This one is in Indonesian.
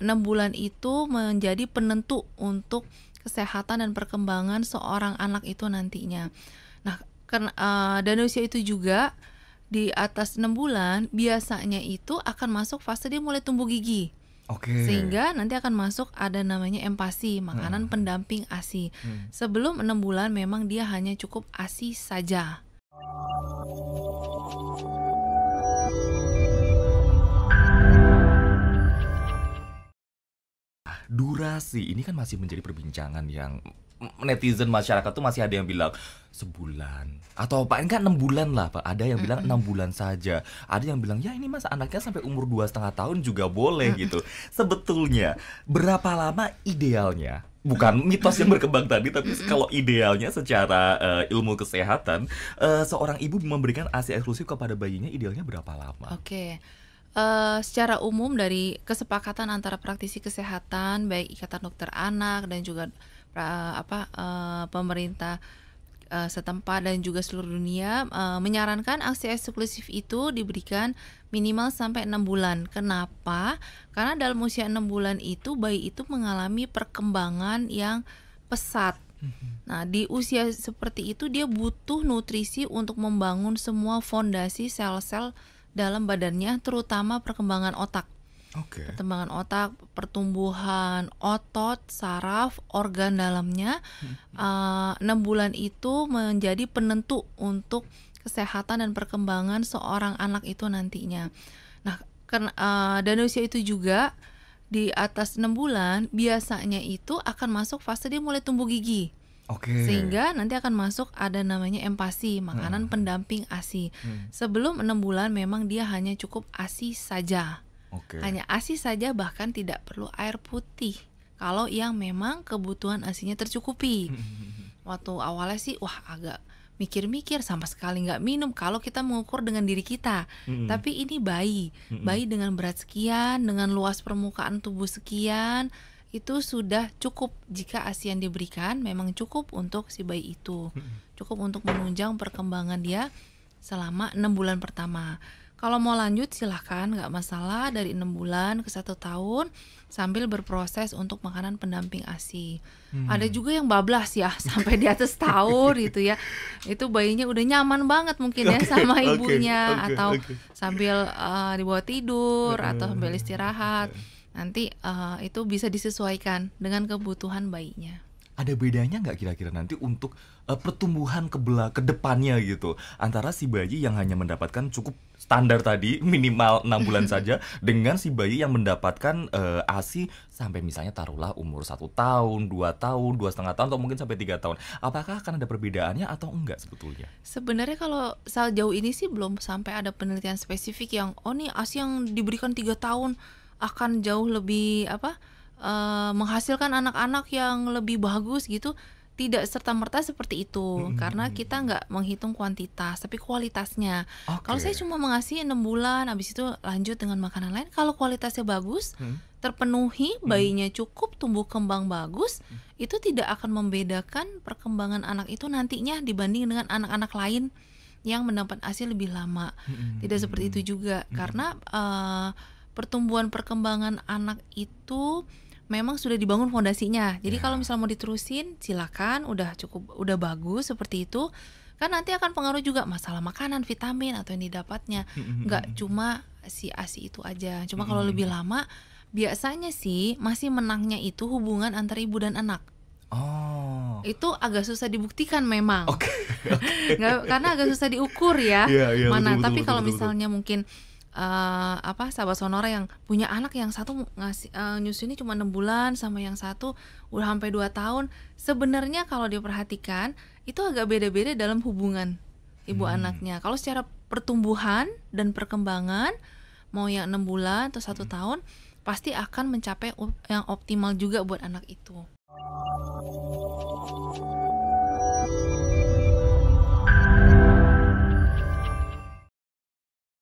enam bulan itu menjadi penentu untuk kesehatan dan perkembangan seorang anak itu nantinya. Nah, karena uh, dan usia itu juga di atas enam bulan biasanya itu akan masuk fase dia mulai tumbuh gigi. Okay. Sehingga nanti akan masuk ada namanya empasi, makanan hmm. pendamping ASI. Hmm. Sebelum enam bulan memang dia hanya cukup ASI saja. investasi ini kan masih menjadi perbincangan yang netizen masyarakat tuh masih ada yang bilang sebulan atau apa enggak enam bulan lah pak ada yang bilang enam bulan saja ada yang bilang ya ini mas anaknya sampai umur dua setengah tahun juga boleh gitu sebetulnya berapa lama idealnya bukan mitos yang berkembang tadi tapi kalau idealnya secara uh, ilmu kesehatan uh, seorang ibu memberikan asi eksklusif kepada bayinya idealnya berapa lama? Oke. Okay Eh, secara umum dari kesepakatan antara praktisi kesehatan baik ikatan dokter anak dan juga pra, apa uh, pemerintah eh, setempat dan juga seluruh dunia uh, menyarankan aksi eksklusif itu diberikan minimal sampai enam bulan. Kenapa? Karena dalam usia enam bulan itu bayi itu mengalami perkembangan yang pesat. Mm-hmm. Nah, di usia seperti itu dia butuh nutrisi untuk membangun semua fondasi sel-sel dalam badannya terutama perkembangan otak. Okay. Perkembangan otak, pertumbuhan otot, saraf, organ dalamnya hmm. Eh, enam hmm. uh, bulan itu menjadi penentu untuk kesehatan dan perkembangan seorang anak itu nantinya. Nah, karena uh, eh, dan usia itu juga di atas enam bulan biasanya itu akan masuk fase dia mulai tumbuh gigi. Okay. Sehingga nanti akan masuk ada namanya empasi, makanan hmm. pendamping ASI. Hmm. Sebelum enam bulan memang dia hanya cukup ASI saja. Okay. Hanya ASI saja bahkan tidak perlu air putih. Kalau yang memang kebutuhan ASINya tercukupi. Waktu awalnya sih wah agak mikir-mikir sama sekali nggak minum kalau kita mengukur dengan diri kita. Mm -hmm. Tapi ini bayi, mm -hmm. bayi dengan berat sekian, dengan luas permukaan tubuh sekian, itu sudah cukup jika ASI yang diberikan memang cukup untuk si bayi itu cukup untuk menunjang perkembangan dia selama enam bulan pertama kalau mau lanjut silahkan nggak masalah dari enam bulan ke satu tahun sambil berproses untuk makanan pendamping ASI hmm. ada juga yang bablas ya sampai di atas tahun gitu ya itu bayinya udah nyaman banget mungkin ya okay, sama ibunya okay, atau okay. sambil uh, dibawa tidur atau sambil istirahat nanti uh, itu bisa disesuaikan dengan kebutuhan bayinya. Ada bedanya nggak kira-kira nanti untuk uh, pertumbuhan ke ke depannya gitu antara si bayi yang hanya mendapatkan cukup standar tadi minimal enam bulan saja dengan si bayi yang mendapatkan uh, eh, ASI sampai misalnya taruhlah umur satu tahun, dua tahun, dua setengah tahun atau mungkin sampai tiga tahun. Apakah akan ada perbedaannya atau enggak sebetulnya? Sebenarnya kalau sejauh ini sih belum sampai ada penelitian spesifik yang oh nih ASI yang diberikan tiga tahun akan jauh lebih apa uh, menghasilkan anak-anak yang lebih bagus gitu tidak serta merta seperti itu -hmm. karena kita nggak menghitung kuantitas tapi kualitasnya okay. kalau saya cuma mengasih enam bulan habis itu lanjut dengan makanan lain kalau kualitasnya bagus hmm. terpenuhi hmm. bayinya cukup tumbuh kembang bagus hmm. itu tidak akan membedakan perkembangan anak itu nantinya dibanding dengan anak-anak lain yang mendapat hasil lebih lama hmm. tidak seperti itu juga hmm. karena uh, pertumbuhan perkembangan anak itu memang sudah dibangun fondasinya. Jadi yeah. kalau misalnya mau diterusin, silakan. Udah cukup, udah bagus seperti itu. Kan nanti akan pengaruh juga masalah makanan, vitamin atau yang didapatnya. Nggak cuma si asi itu aja. Cuma kalau lebih lama, biasanya sih masih menangnya itu hubungan antara ibu dan anak. Oh. Itu agak susah dibuktikan memang. Okay. okay. karena agak susah diukur ya. Yeah, iya, iya, yeah, mana. Betul, Tapi betul, kalau betul, misalnya betul. mungkin uh, apa sahabat sonora yang punya anak yang satu ngasih uh, eh, ini cuma enam bulan sama yang satu udah sampai 2 tahun sebenarnya kalau diperhatikan itu agak beda-beda dalam hubungan ibu hmm. anaknya kalau secara pertumbuhan dan perkembangan mau yang enam bulan atau satu hmm. tahun pasti akan mencapai yang optimal juga buat anak itu